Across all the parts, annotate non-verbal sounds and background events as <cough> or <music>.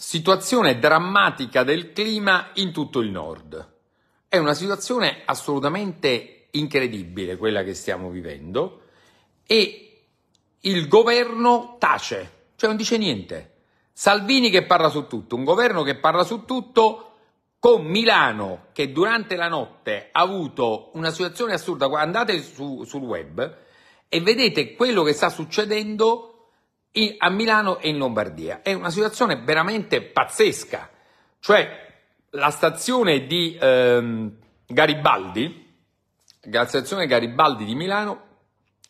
Situazione drammatica del clima in tutto il nord. È una situazione assolutamente incredibile quella che stiamo vivendo e il governo tace, cioè non dice niente. Salvini che parla su tutto, un governo che parla su tutto con Milano che durante la notte ha avuto una situazione assurda. Andate su, sul web e vedete quello che sta succedendo in, a Milano e in Lombardia. È una situazione veramente pazzesca. Cioè, la stazione di ehm, Garibaldi, la stazione Garibaldi di Milano,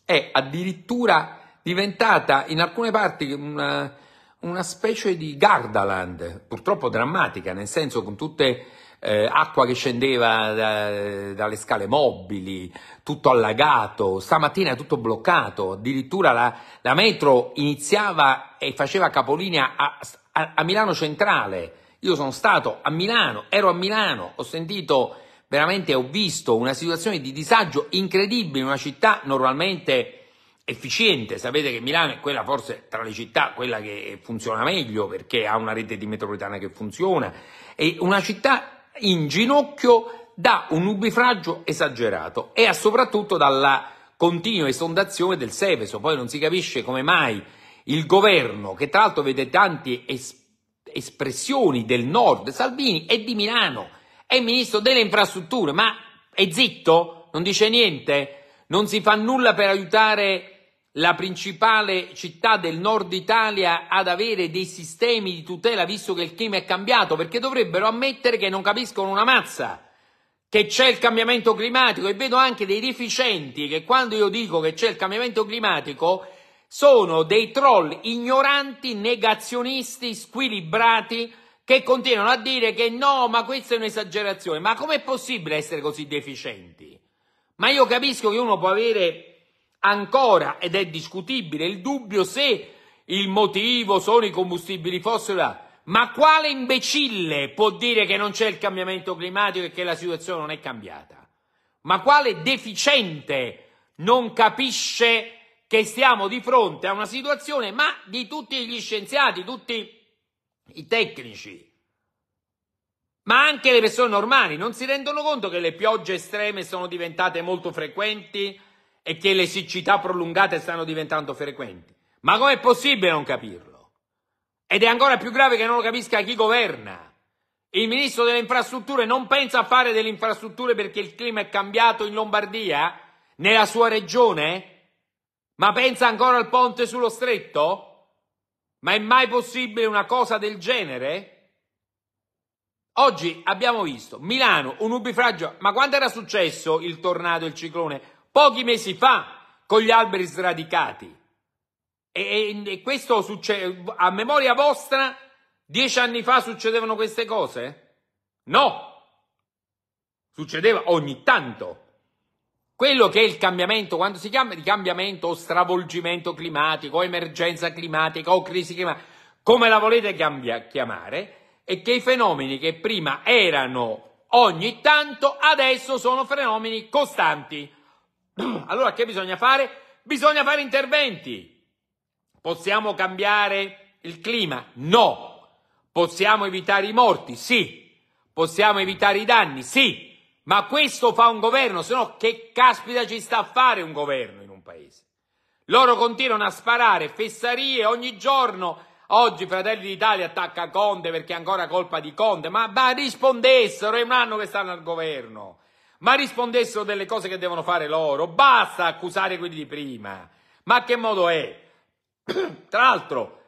è addirittura diventata in alcune parti una, una specie di Gardaland, purtroppo drammatica, nel senso con tutte eh, acqua che scendeva da, dalle scale mobili, tutto allagato, stamattina tutto bloccato, addirittura la, la metro iniziava e faceva capolinea a, a, a Milano Centrale, io sono stato a Milano, ero a Milano, ho sentito veramente, ho visto una situazione di disagio incredibile in una città normalmente efficiente. Sapete che Milano è quella forse tra le città quella che funziona meglio perché ha una rete di metropolitana che funziona. È una città in ginocchio da un nubifragio esagerato e soprattutto dalla continua esondazione del Seveso. Poi non si capisce come mai il governo, che tra l'altro vede tante es- espressioni del nord, Salvini è di Milano, è ministro delle infrastrutture, ma è zitto, non dice niente, non si fa nulla per aiutare la principale città del nord Italia ad avere dei sistemi di tutela visto che il clima è cambiato, perché dovrebbero ammettere che non capiscono una mazza, che c'è il cambiamento climatico e vedo anche dei deficienti che quando io dico che c'è il cambiamento climatico sono dei troll ignoranti, negazionisti, squilibrati che continuano a dire che no, ma questa è un'esagerazione, ma com'è possibile essere così deficienti? Ma io capisco che uno può avere ancora, ed è discutibile, il dubbio se il motivo sono i combustibili fossili. Ma quale imbecille può dire che non c'è il cambiamento climatico e che la situazione non è cambiata? Ma quale deficiente non capisce che stiamo di fronte a una situazione, ma di tutti gli scienziati, tutti i tecnici, ma anche le persone normali non si rendono conto che le piogge estreme sono diventate molto frequenti, e che le siccità prolungate stanno diventando frequenti. Ma com'è possibile non capirlo? Ed è ancora più grave che non lo capisca chi governa. Il ministro delle infrastrutture non pensa a fare delle infrastrutture perché il clima è cambiato in Lombardia, nella sua regione? Ma pensa ancora al ponte sullo stretto? Ma è mai possibile una cosa del genere? Oggi abbiamo visto Milano, un ubifragio, ma quando era successo il tornado, il ciclone? pochi mesi fa con gli alberi sradicati. E, e, e questo succede a memoria vostra, dieci anni fa succedevano queste cose? No, succedeva ogni tanto. Quello che è il cambiamento, quando si chiama di cambiamento o stravolgimento climatico, o emergenza climatica o crisi climatica, come la volete cambia, chiamare, è che i fenomeni che prima erano ogni tanto, adesso sono fenomeni costanti. <clears throat> Allora che bisogna fare? Bisogna fare interventi. Possiamo cambiare il clima? No. Possiamo evitare i morti? Sì. Possiamo evitare i danni? Sì. Ma questo fa un governo, se no che caspita ci sta a fare un governo in un paese? Loro continuano a sparare fessarie ogni giorno. Oggi Fratelli d'Italia attacca Conte perché è ancora colpa di Conte, ma, ma rispondessero, è un anno che stanno al governo ma rispondessero delle cose che devono fare loro. Basta accusare quelli di prima. Ma che modo è? <clears throat> Tra l'altro,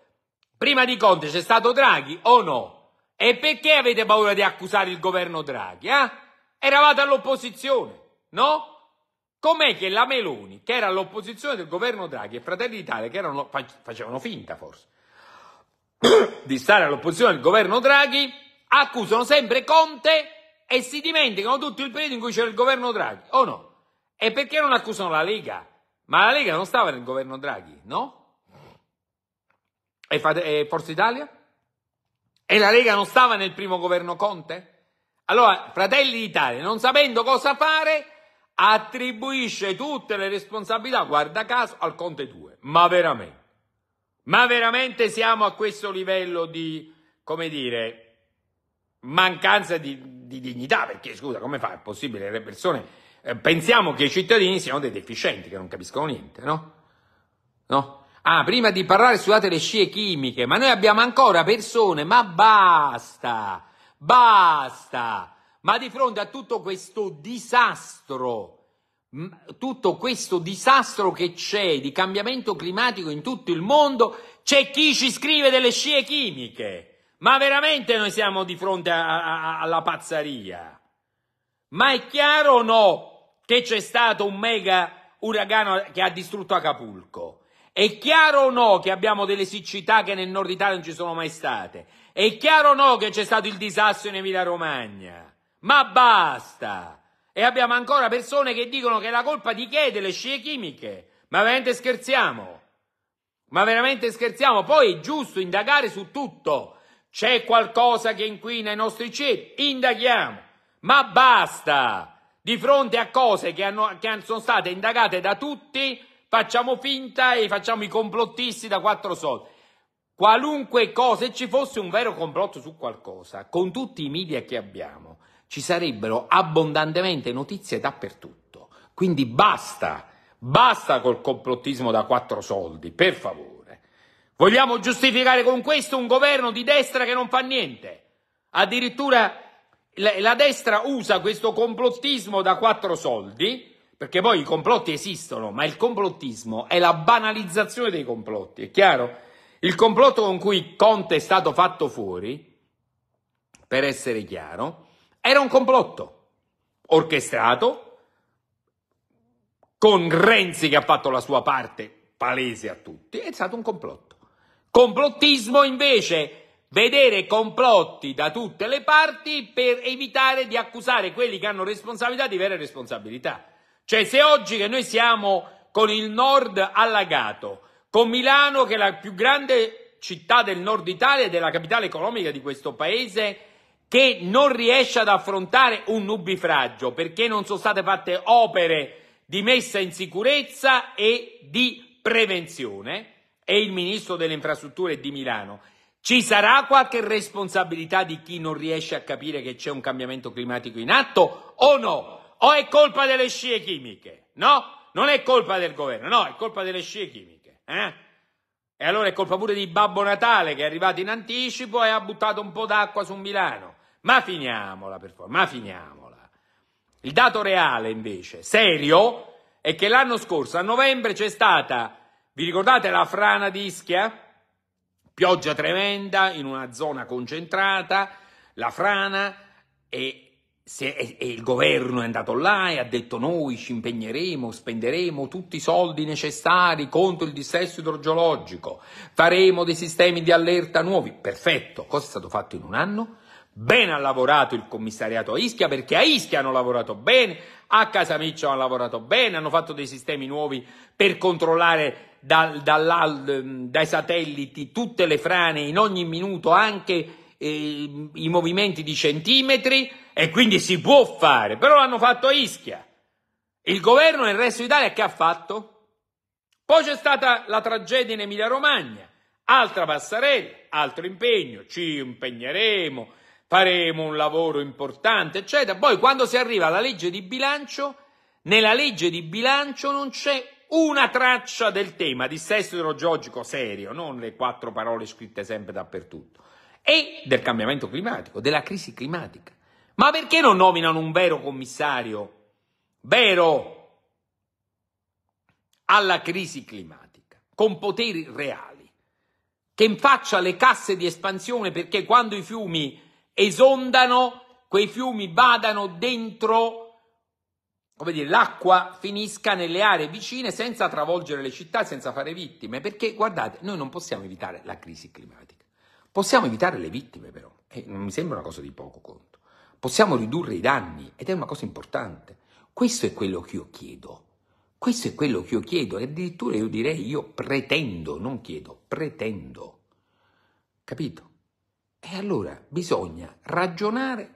prima di Conte c'è stato Draghi o no? E perché avete paura di accusare il governo Draghi? Eh? Eravate all'opposizione, no? Com'è che la Meloni, che era all'opposizione del governo Draghi e Fratelli d'Italia, che erano, facevano finta forse, <clears throat> di stare all'opposizione del governo Draghi, accusano sempre Conte e si dimenticano tutto il periodo in cui c'era il governo Draghi, o no? E perché non accusano la Lega? Ma la Lega non stava nel governo Draghi, no? E, Forza Italia? E la Lega non stava nel primo governo Conte? Allora, Fratelli d'Italia, non sapendo cosa fare, attribuisce tutte le responsabilità, guarda caso, al Conte 2. Ma veramente? Ma veramente siamo a questo livello di, come dire, mancanza di, di dignità, perché scusa, come fa? È possibile che le persone eh, pensiamo che i cittadini siano dei deficienti che non capiscono niente, no? No? Ah, prima di parlare scusate le scie chimiche, ma noi abbiamo ancora persone, ma basta, basta. Ma di fronte a tutto questo disastro, tutto questo disastro che c'è di cambiamento climatico in tutto il mondo, c'è chi ci scrive delle scie chimiche. Ma veramente noi siamo di fronte a, a, alla pazzaria? Ma è chiaro o no che c'è stato un mega uragano che ha distrutto Acapulco? È chiaro o no che abbiamo delle siccità che nel nord Italia non ci sono mai state? È chiaro o no che c'è stato il disastro in Emilia Romagna? Ma basta! E abbiamo ancora persone che dicono che è la colpa di che? Delle scie chimiche? Ma veramente scherziamo? Ma veramente scherziamo? Poi è giusto indagare su tutto c'è qualcosa che inquina i nostri cieli? Indaghiamo. Ma basta! Di fronte a cose che, hanno, che sono state indagate da tutti, facciamo finta e facciamo i complottisti da quattro soldi. Qualunque cosa, se ci fosse un vero complotto su qualcosa, con tutti i media che abbiamo, ci sarebbero abbondantemente notizie dappertutto. Quindi basta, basta col complottismo da quattro soldi, per favore. Vogliamo giustificare con questo un governo di destra che non fa niente. Addirittura la, destra usa questo complottismo da quattro soldi, perché poi i complotti esistono, ma il complottismo è la banalizzazione dei complotti, è chiaro? Il complotto con cui Conte è stato fatto fuori, per essere chiaro, era un complotto orchestrato con Renzi che ha fatto la sua parte palese a tutti, è stato un complotto. Complottismo invece, vedere complotti da tutte le parti per evitare di accusare quelli che hanno responsabilità di vere responsabilità. Cioè se oggi che noi siamo con il nord allagato, con Milano che è la più grande città del nord Italia ed è la capitale economica di questo paese, che non riesce ad affrontare un nubifragio perché non sono state fatte opere di messa in sicurezza e di prevenzione, e il ministro delle infrastrutture di Milano, ci sarà qualche responsabilità di chi non riesce a capire che c'è un cambiamento climatico in atto o no? O è colpa delle scie chimiche? No, non è colpa del governo, no, è colpa delle scie chimiche. Eh? E allora è colpa pure di Babbo Natale che è arrivato in anticipo e ha buttato un po' d'acqua su Milano. Ma finiamola, per favore, ma finiamola. Il dato reale, invece, serio, è che l'anno scorso, a novembre, c'è stata vi ricordate la frana di Ischia? Pioggia tremenda in una zona concentrata, la frana e, se, e, e il governo è andato là e ha detto noi ci impegneremo, spenderemo tutti i soldi necessari contro il dissesto idrogeologico, faremo dei sistemi di allerta nuovi. Perfetto, cosa è stato fatto in un anno? Bene ha lavorato il commissariato a Ischia perché a Ischia hanno lavorato bene, a Casamiccio hanno lavorato bene, hanno fatto dei sistemi nuovi per controllare dal, dai satelliti tutte le frane in ogni minuto, anche eh, i movimenti di centimetri, e quindi si può fare, però l'hanno fatto a Ischia. Il governo e il resto d'Italia che ha fatto? Poi c'è stata la tragedia in Emilia-Romagna, altra passarella, altro impegno, ci impegneremo, faremo un lavoro importante, eccetera. Poi quando si arriva alla legge di bilancio, nella legge di bilancio non c'è una traccia del tema di sesso idrogeologico serio, non le quattro parole scritte sempre dappertutto, e del cambiamento climatico, della crisi climatica. Ma perché non nominano un vero commissario, vero, alla crisi climatica, con poteri reali, che infaccia le casse di espansione perché quando i fiumi esondano, quei fiumi vadano dentro come dire, l'acqua finisca nelle aree vicine senza travolgere le città, senza fare vittime, perché guardate, noi non possiamo evitare la crisi climatica, possiamo evitare le vittime però, e non mi sembra una cosa di poco conto, possiamo ridurre i danni ed è una cosa importante, questo è quello che io chiedo, questo è quello che io chiedo e addirittura io direi io pretendo, non chiedo, pretendo, capito? E allora bisogna ragionare,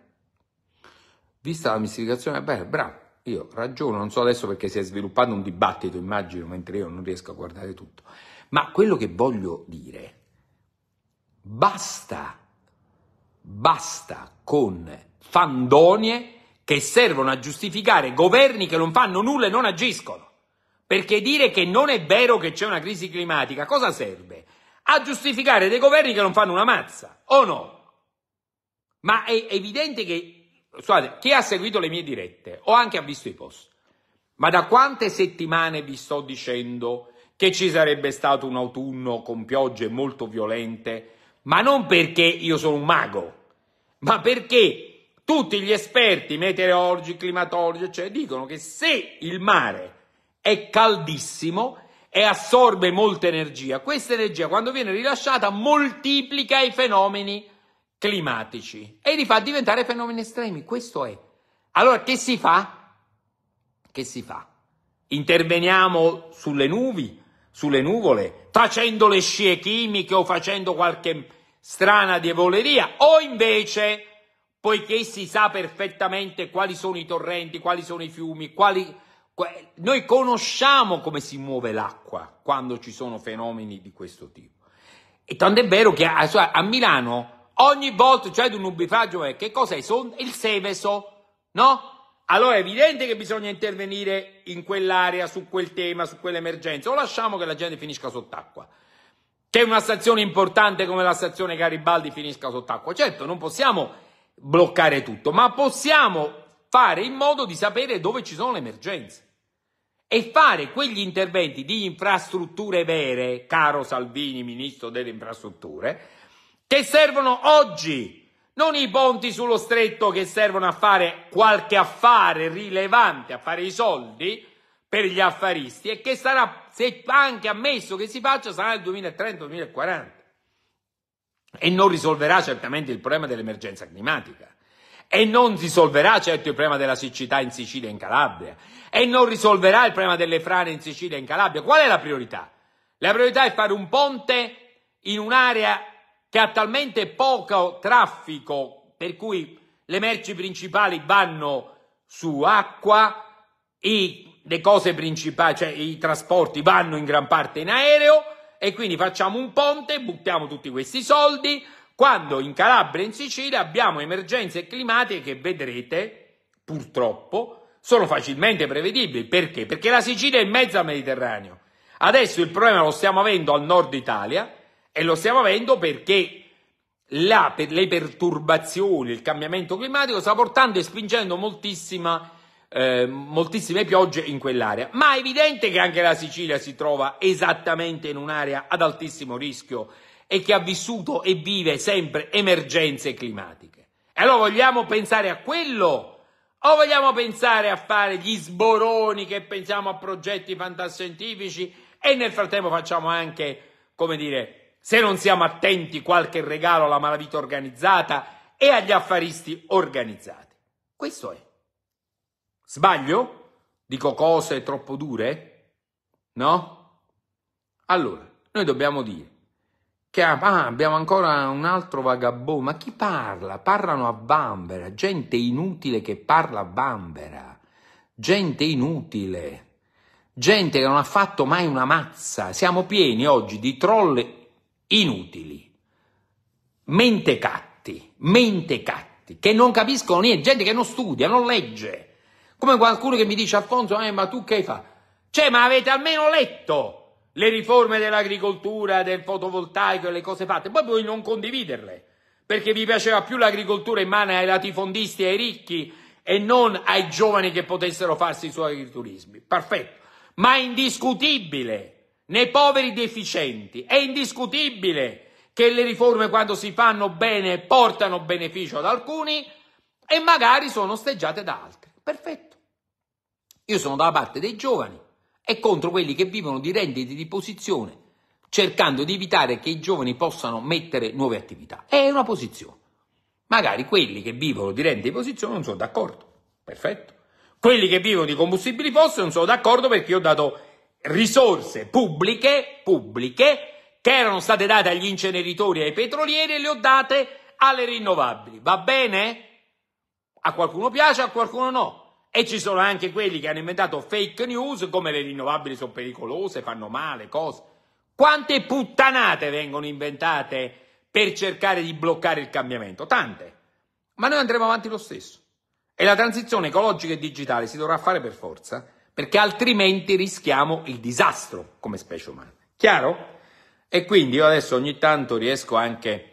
vista la mistificazione, beh, bravo io ragiono, non so adesso perché si è sviluppato un dibattito, immagino, mentre io non riesco a guardare tutto, ma quello che voglio dire, basta, basta con fandonie che servono a giustificare governi che non fanno nulla e non agiscono. Perché dire che non è vero che c'è una crisi climatica, cosa serve? A giustificare dei governi che non fanno una mazza, o no? Ma è evidente che scusate, chi ha seguito le mie dirette o anche ha visto i post, ma da quante settimane vi sto dicendo che ci sarebbe stato un autunno con piogge molto violente, ma non perché io sono un mago, ma perché tutti gli esperti meteorologi, climatologi, cioè, dicono che se il mare è caldissimo e assorbe molta energia, questa energia quando viene rilasciata moltiplica i fenomeni climatici e li fa diventare fenomeni estremi. Questo è. Allora che si fa? Che si fa? Interveniamo sulle nubi, sulle nuvole, facendo le scie chimiche o facendo qualche strana diavoleria, o invece, poiché si sa perfettamente quali sono i torrenti, quali sono i fiumi, quali... Noi conosciamo come si muove l'acqua quando ci sono fenomeni di questo tipo. E tanto è vero che a, a Milano Ogni volta c'è cioè, un nubifragio è che cos'è? Son, il Seveso, no? Allora è evidente che bisogna intervenire in quell'area, su quel tema, su quell'emergenza, o lasciamo che la gente finisca sott'acqua. Che una stazione importante come la stazione Garibaldi finisca sott'acqua. Certo, non possiamo bloccare tutto, ma possiamo fare in modo di sapere dove ci sono le emergenze e fare quegli interventi di infrastrutture vere, caro Salvini, ministro delle infrastrutture, che servono oggi, non i ponti sullo stretto che servono a fare qualche affare rilevante, a fare i soldi per gli affaristi e che sarà, se anche ammesso che si faccia, sarà nel 2030-2040 e non risolverà certamente il problema dell'emergenza climatica. E non risolverà certo il problema della siccità in Sicilia e in Calabria. E non risolverà il problema delle frane in Sicilia e in Calabria. Qual è la priorità? La priorità è fare un ponte in un'area che ha talmente poco traffico per cui le merci principali vanno su acqua, i, le cose principali, cioè i trasporti vanno in gran parte in aereo e quindi facciamo un ponte, buttiamo tutti questi soldi, quando in Calabria e in Sicilia abbiamo emergenze climatiche che vedrete, purtroppo, sono facilmente prevedibili. Perché? Perché la Sicilia è in mezzo al Mediterraneo. Adesso il problema lo stiamo avendo al nord Italia, e lo stiamo avendo perché la, per le perturbazioni, il cambiamento climatico sta portando e spingendo moltissima, eh, moltissime piogge in quell'area. Ma è evidente che anche la Sicilia si trova esattamente in un'area ad altissimo rischio e che ha vissuto e vive sempre emergenze climatiche. E allora vogliamo pensare a quello? O vogliamo pensare a fare gli sboroni che pensiamo a progetti fantascientifici e nel frattempo facciamo anche, come dire, se non siamo attenti qualche regalo alla malavita organizzata e agli affaristi organizzati. Questo è. Sbaglio? Dico cose troppo dure? No? Allora, noi dobbiamo dire che ah, abbiamo ancora un altro vagabondo, ma chi parla? Parlano a bambera, gente inutile che parla a bambera, gente inutile gente che non ha fatto mai una mazza. Siamo pieni oggi di troll inutili, mentecatti, mentecatti, che non capiscono niente, gente che non studia, non legge. Come qualcuno che mi dice, Alfonso, eh, ma tu che fai? Cioè, ma avete almeno letto le riforme dell'agricoltura, del fotovoltaico e le cose fatte, poi voi non condividerle, perché vi piaceva più l'agricoltura in mano ai latifondisti e ai ricchi e non ai giovani che potessero farsi i suoi agriturismi. Perfetto. Ma è indiscutibile nei poveri deficienti. È indiscutibile che le riforme quando si fanno bene portano beneficio ad alcuni e magari sono osteggiate da altri. Perfetto. Io sono dalla parte dei giovani e contro quelli che vivono di rendite di posizione, cercando di evitare che i giovani possano mettere nuove attività. È una posizione. Magari quelli che vivono di rendite di posizione non sono d'accordo. Perfetto. Quelli che vivono di combustibili fossili non sono d'accordo perché io ho dato risorse pubbliche, pubbliche che erano state date agli inceneritori e ai petrolieri e le ho date alle rinnovabili. Va bene? A qualcuno piace, a qualcuno no. E ci sono anche quelli che hanno inventato fake news come le rinnovabili sono pericolose, fanno male, cose. Quante puttanate vengono inventate per cercare di bloccare il cambiamento? Tante. Ma noi andremo avanti lo stesso. E la transizione ecologica e digitale si dovrà fare per forza perché altrimenti rischiamo il disastro come specie umana. Chiaro? E quindi io adesso ogni tanto riesco anche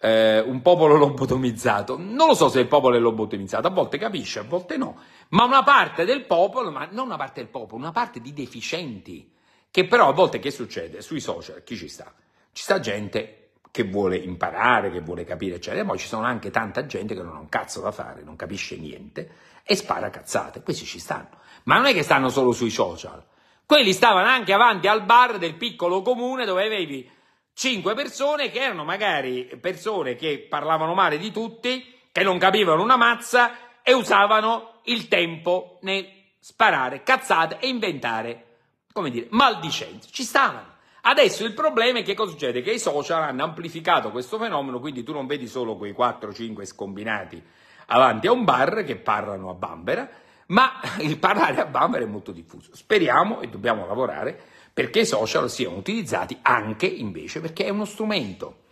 eh, un popolo <laughs> lobotomizzato. Non lo so se il popolo è lobotomizzato, a volte capisce, a volte no, ma una parte del popolo, ma non una parte del popolo, una parte di deficienti, che però a volte che succede? Sui social chi ci sta? Ci sta gente che vuole imparare, che vuole capire, eccetera. ma ci sono anche tanta gente che non ha un cazzo da fare, non capisce niente e spara cazzate. Questi ci stanno ma non è che stanno solo sui social. Quelli stavano anche avanti al bar del piccolo comune dove avevi cinque persone che erano magari persone che parlavano male di tutti, che non capivano una mazza e usavano il tempo nel sparare cazzate e inventare, come dire, maldicenze. Ci stavano. Adesso il problema è che cosa succede? Che i social hanno amplificato questo fenomeno, quindi tu non vedi solo quei 4-5 scombinati avanti a un bar che parlano a bambera, ma il parlare a bambera è molto diffuso. Speriamo e dobbiamo lavorare perché i social siano utilizzati anche invece perché è uno strumento.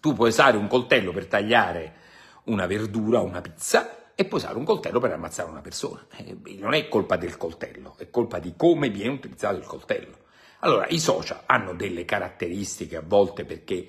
Tu puoi usare un coltello per tagliare una verdura o una pizza e puoi usare un coltello per ammazzare una persona. Eh, non è colpa del coltello, è colpa di come viene utilizzato il coltello. Allora, i social hanno delle caratteristiche a volte perché,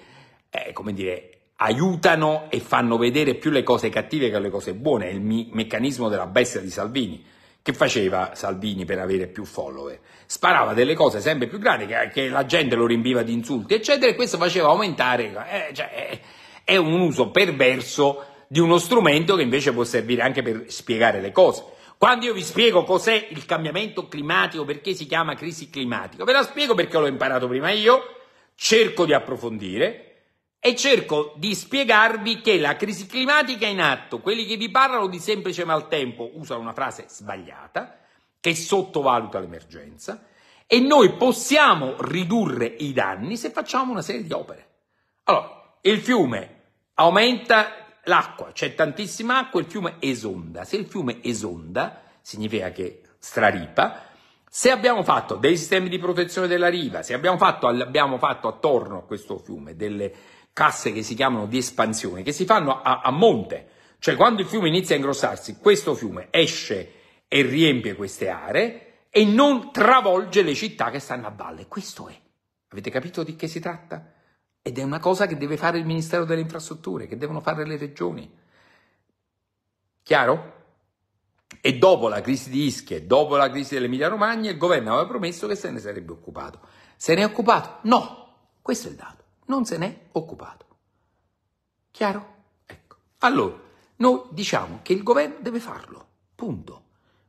eh, come dire, aiutano e fanno vedere più le cose cattive che le cose buone, è il mi- meccanismo della bestia di Salvini. Che faceva Salvini per avere più follower? Sparava delle cose sempre più grandi, che, che la gente lo riempiva di insulti, eccetera, e questo faceva aumentare. Eh, cioè, è, è un uso perverso di uno strumento che invece può servire anche per spiegare le cose. Quando io vi spiego cos'è il cambiamento climatico, perché si chiama crisi climatica, ve la spiego perché l'ho imparato prima io, cerco di approfondire, e cerco di spiegarvi che la crisi climatica è in atto, quelli che vi parlano di semplice maltempo usano una frase sbagliata che sottovaluta l'emergenza e noi possiamo ridurre i danni se facciamo una serie di opere. Allora, il fiume aumenta l'acqua, c'è tantissima acqua, il fiume esonda. Se il fiume esonda, significa che straripa, se abbiamo fatto dei sistemi di protezione della riva, se abbiamo fatto, abbiamo fatto attorno a questo fiume delle casse che si chiamano di espansione, che si fanno a, a monte, cioè quando il fiume inizia a ingrossarsi, questo fiume esce e riempie queste aree e non travolge le città che stanno a valle. Questo è. Avete capito di che si tratta? Ed è una cosa che deve fare il Ministero delle Infrastrutture, che devono fare le regioni. Chiaro? E dopo la crisi di Ischia, dopo la crisi dell'Emilia Romagna, il governo aveva promesso che se ne sarebbe occupato. Se ne è occupato? No, questo è il dato non se n'è occupato. Chiaro? Ecco. Allora, noi diciamo che il governo deve farlo, punto.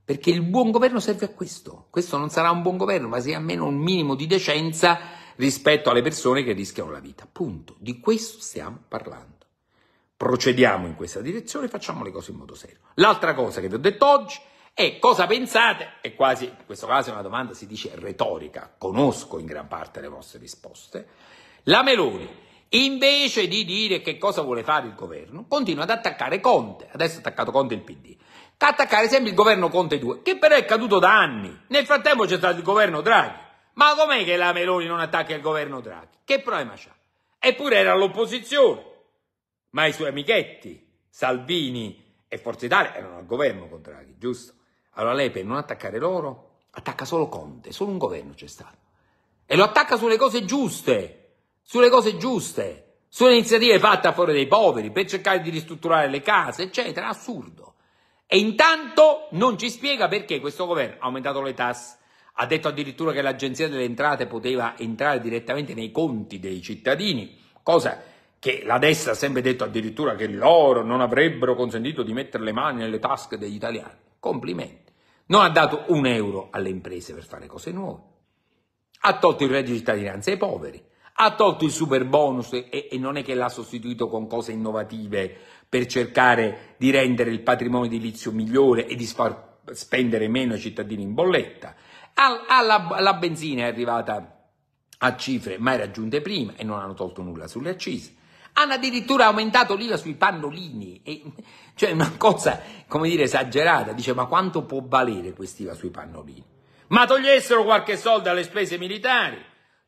Perché il buon governo serve a questo. Questo non sarà un buon governo, ma sia almeno un minimo di decenza rispetto alle persone che rischiano la vita. Punto. Di questo stiamo parlando. Procediamo in questa direzione e facciamo le cose in modo serio. L'altra cosa che vi ho detto oggi è cosa pensate? È quasi, in questo caso è una domanda, si dice retorica, conosco in gran parte le vostre risposte. La Meloni, invece di dire che cosa vuole fare il governo, continua ad attaccare Conte, adesso ha attaccato Conte il PD, ad attaccare sempre il governo Conte 2, che però è caduto da anni. Nel frattempo c'è stato il governo Draghi. Ma com'è che la Meloni non attacca il governo Draghi? Che problema c'ha? Eppure era all'opposizione. Ma i suoi amichetti, Salvini e Forza Italia, erano al governo con Draghi, giusto? Allora lei per non attaccare loro attacca solo Conte, solo un governo c'è stato. E lo attacca sulle cose giuste sulle cose giuste, sulle iniziative fatte a favore dei poveri, per cercare di ristrutturare le case, eccetera, assurdo. E intanto non ci spiega perché questo governo ha aumentato le tasse, ha detto addirittura che l'Agenzia delle Entrate poteva entrare direttamente nei conti dei cittadini, cosa che la destra ha sempre detto addirittura che loro non avrebbero consentito di mettere le mani nelle tasche degli italiani. Complimenti. Non ha dato un euro alle imprese per fare cose nuove. Ha tolto il reddito di cittadinanza ai poveri ha tolto il super bonus e, e non è che l'ha sostituito con cose innovative per cercare di rendere il patrimonio edilizio migliore e di far spendere meno ai cittadini in bolletta. All, alla, la benzina è arrivata a cifre mai raggiunte prima e non hanno tolto nulla sulle accise. Hanno addirittura aumentato l'IVA sui pannolini, e, cioè una cosa, come dire, esagerata. Dice, ma quanto può valere quest'IVA sui pannolini? Ma togliessero qualche soldo alle spese militari,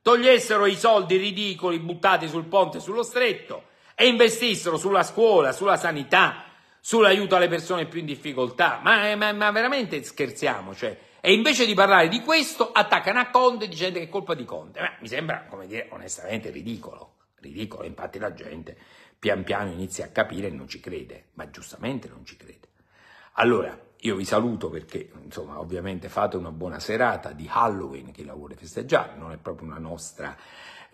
togliessero i soldi ridicoli buttati sul ponte e sullo stretto e investissero sulla scuola, sulla sanità, sull'aiuto alle persone più in difficoltà. Ma, eh, ma, ma veramente scherziamo? Cioè. E invece di parlare di questo, attaccano a Conte dicendo che è colpa di Conte. Ma mi sembra, come dire, onestamente ridicolo. Ridicolo, infatti la gente pian piano inizia a capire e non ci crede, ma giustamente non ci crede. Allora, io vi saluto perché, insomma, ovviamente fate una buona serata di Halloween, chi la vuole festeggiare, non è proprio una nostra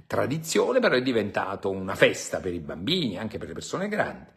tradizione, però è diventato una festa per i bambini, anche per le persone grandi.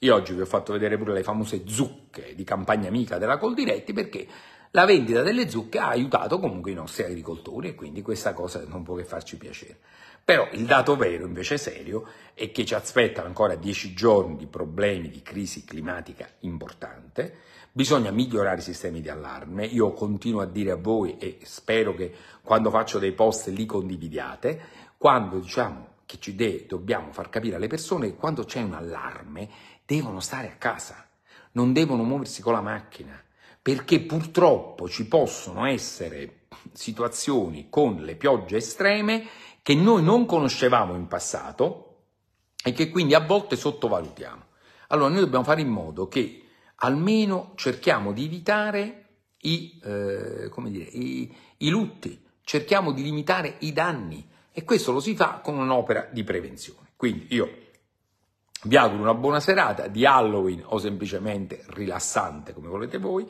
Io oggi vi ho fatto vedere pure le famose zucche di campagna amica della Coldiretti perché la vendita delle zucche ha aiutato comunque i nostri agricoltori e quindi questa cosa non può che farci piacere. Però il dato vero, invece serio, è che ci aspettano ancora dieci giorni di problemi di crisi climatica importante, Bisogna migliorare i sistemi di allarme, io continuo a dire a voi e spero che quando faccio dei post li condividiate, quando diciamo che ci de- dobbiamo far capire alle persone che quando c'è un allarme devono stare a casa, non devono muoversi con la macchina, perché purtroppo ci possono essere situazioni con le piogge estreme che noi non conoscevamo in passato e che quindi a volte sottovalutiamo. Allora noi dobbiamo fare in modo che almeno cerchiamo di evitare i, eh, dire, i, i lutti, cerchiamo di limitare i danni e questo lo si fa con un'opera di prevenzione. Quindi io vi auguro una buona serata di Halloween o semplicemente rilassante come volete voi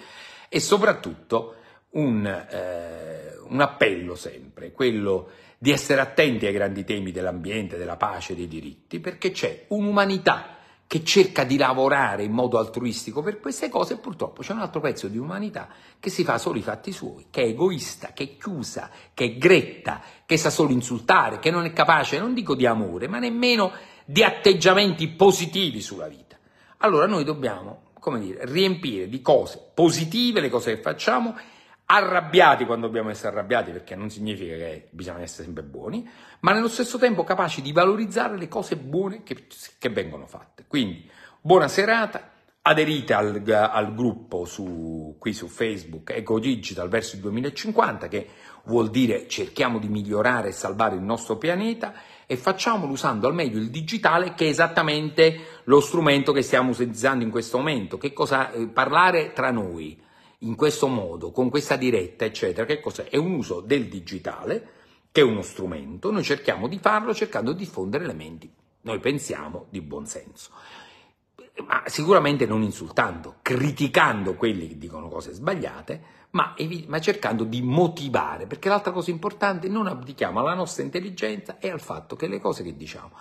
e soprattutto un, eh, un appello sempre, quello di essere attenti ai grandi temi dell'ambiente, della pace, dei diritti, perché c'è un'umanità che cerca di lavorare in modo altruistico per queste cose e purtroppo c'è un altro pezzo di umanità che si fa solo i fatti suoi, che è egoista, che è chiusa, che è gretta, che sa solo insultare, che non è capace, non dico di amore, ma nemmeno di atteggiamenti positivi sulla vita. Allora noi dobbiamo, come dire, riempire di cose positive le cose che facciamo arrabbiati quando dobbiamo essere arrabbiati, perché non significa che bisogna essere sempre buoni, ma nello stesso tempo capaci di valorizzare le cose buone che, che vengono fatte. Quindi, buona serata, aderite al, al gruppo su, qui su Facebook Eco Digital verso il 2050, che vuol dire cerchiamo di migliorare e salvare il nostro pianeta e facciamolo usando al meglio il digitale che è esattamente lo strumento che stiamo utilizzando in questo momento, che cosa eh, parlare tra noi in questo modo, con questa diretta, eccetera, che cosa è? un uso del digitale, che è uno strumento, noi cerchiamo di farlo cercando di diffondere elementi, noi pensiamo, di buon senso. Ma sicuramente non insultando, criticando quelli che dicono cose sbagliate, ma, ma cercando di motivare, perché l'altra cosa importante, non abdichiamo alla nostra intelligenza e al fatto che le cose che diciamo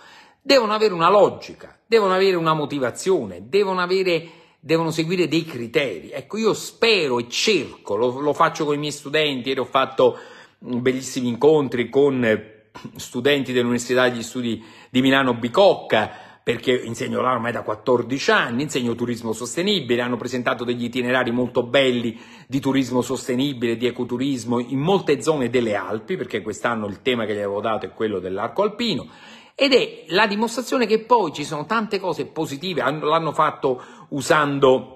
devono avere una logica, devono avere una motivazione, devono avere devono seguire dei criteri. Ecco, io spero e cerco, lo, lo faccio con i miei studenti, ieri ho fatto mm, bellissimi incontri con eh, <clears throat> studenti dell'Università degli Studi di Milano Bicocca, perché insegno là ormai da 14 anni, insegno turismo sostenibile, hanno presentato degli itinerari molto belli di turismo sostenibile, di ecoturismo in molte zone delle Alpi, perché quest'anno il tema che gli avevo dato è quello dell'arco alpino ed è la dimostrazione che poi ci sono tante cose positive, l'hanno fatto usando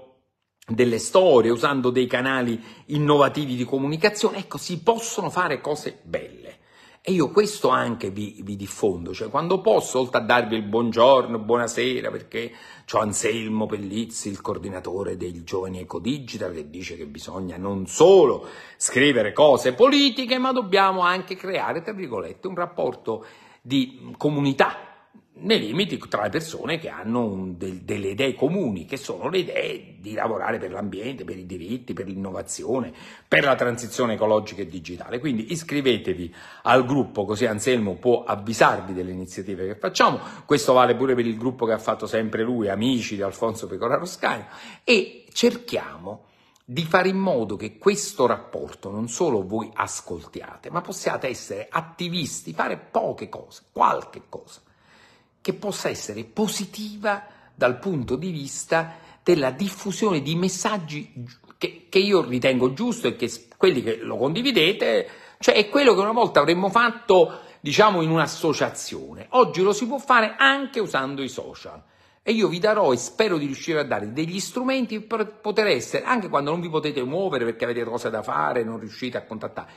delle storie, usando dei canali innovativi di comunicazione, ecco, si possono fare cose belle. E io questo anche vi, vi, diffondo, cioè quando posso, oltre a darvi il buongiorno, buonasera, perché c'ho Anselmo Pellizzi, il coordinatore dei giovani ecodigital, che dice che bisogna non solo scrivere cose politiche, ma dobbiamo anche creare, tra virgolette, un rapporto di comunità nei limiti tra le persone che hanno del, delle idee comuni, che sono le idee di lavorare per l'ambiente, per i diritti, per l'innovazione, per la transizione ecologica e digitale. Quindi iscrivetevi al gruppo così Anselmo può avvisarvi delle iniziative che facciamo. Questo vale pure per il gruppo che ha fatto sempre lui, Amici di Alfonso Pecoraro Scagno e cerchiamo di fare in modo che questo rapporto non solo voi ascoltiate, ma possiate essere attivisti, fare poche cose, qualche cosa, che possa essere positiva dal punto di vista della diffusione di messaggi che, che io ritengo giusto e che quelli che lo condividete, cioè è quello che una volta avremmo fatto, diciamo, in un'associazione. Oggi lo si può fare anche usando i social. E io vi darò e spero di riuscire a dare degli strumenti per poter essere, anche quando non vi potete muovere perché avete cose da fare, non riuscite a contattare,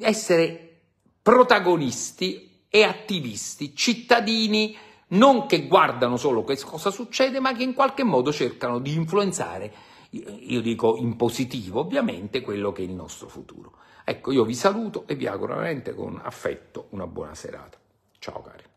essere protagonisti e attivisti, cittadini non che guardano solo che cosa succede, ma che in qualche modo cercano di influenzare, io dico in positivo ovviamente, quello che è il nostro futuro. Ecco, io vi saluto e vi auguro veramente con affetto una buona serata. Ciao cari.